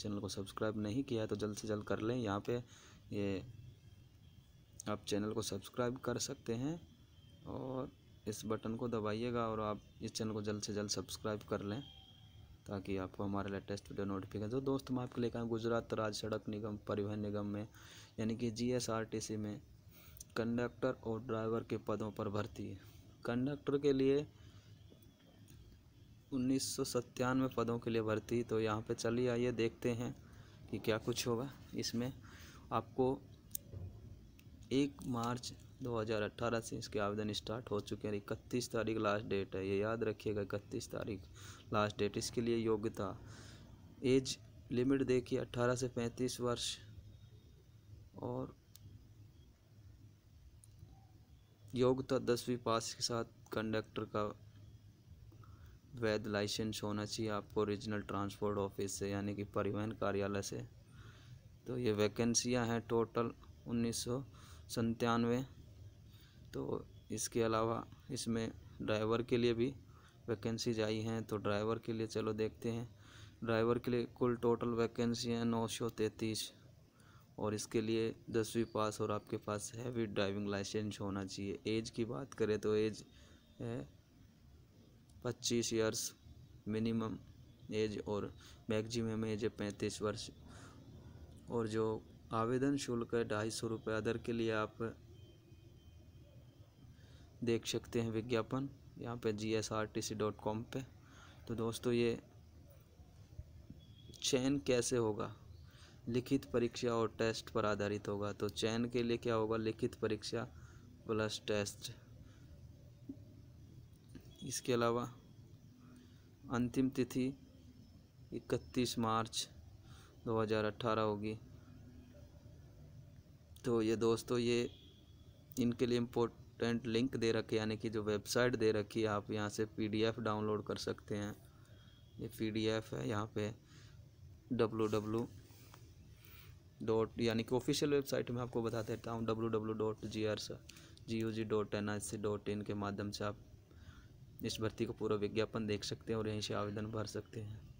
channel को subscribe नहीं किया है तो जल्द से जल्द कर लें यहाँ पे ये आप चैनल को सब्सक्राइब कर सकते हैं और इस बटन को दबाइएगा और आप इस चैनल को जल्द से जल्द सब्सक्राइब कर लें ताकि आपको हमारे लेटेस्ट वीडियो नोटिफिकेशन जो दोस्त मैं आपके लेकर आए गुजरात राज्य सड़क निगम परिवहन निगम में यानी कि जीएसआरटीसी में कंडक्टर और ड्राइवर के पदों पर भर्ती है कंडक्टर के लिए उन्नीस सौ पदों के लिए भर्ती तो यहाँ पे चलिए आइए देखते हैं कि क्या कुछ होगा इसमें आपको एक मार्च 2018 से इसके आवेदन स्टार्ट हो चुके हैं इकतीस तारीख लास्ट डेट है ये याद रखिएगा इकतीस तारीख लास्ट डेट इसके लिए योग्यता एज लिमिट देखिए अट्ठारह से पैंतीस वर्ष और योग्यता दसवीं पास के साथ कंडक्टर का वैध लाइसेंस होना चाहिए आपको रीजनल ट्रांसपोर्ट ऑफिस से यानी कि परिवहन कार्यालय से तो ये वैकेंसियां हैं टोटल उन्नीस सौ संतानवे तो इसके अलावा इसमें ड्राइवर के लिए भी वैकेंसीज आई हैं तो ड्राइवर के लिए चलो देखते हैं ड्राइवर के लिए कुल टोटल वैकेंसी हैं नौ सौ तैंतीस और इसके लिए दसवीं पास और आपके पास हैवी ड्राइविंग लाइसेंस होना चाहिए एज की बात करें तो एज है पच्चीस ईयर्स मिनिमम एज और मैक्सिमम एज पैंतीस वर्ष और जो आवेदन शुल्क है ढाई सौ रुपये अदर के लिए आप देख सकते हैं विज्ञापन यहाँ पे G S R T C dot com पर तो दोस्तों ये चयन कैसे होगा लिखित परीक्षा और टेस्ट पर आधारित होगा तो चयन के लिए क्या होगा लिखित परीक्षा प्लस टेस्ट इसके अलावा अंतिम तिथि 31 मार्च 2018 होगी तो ये दोस्तों ये इनके लिए इम्पोर्टेंट लिंक दे रखी यानी कि जो वेबसाइट दे रखी है आप यहाँ से पीडीएफ डाउनलोड कर सकते हैं ये पीडीएफ है यहाँ पे डब्लू डब्लू डॉट यानी कि ऑफिशियल वेबसाइट में आपको बता देता हूँ W W dot G R G O G dot N I C dot in के माध्यम से आप इस भर्ती का पूरा विज्ञापन देख सकते हैं और यहीं से आवेदन भर सकते हैं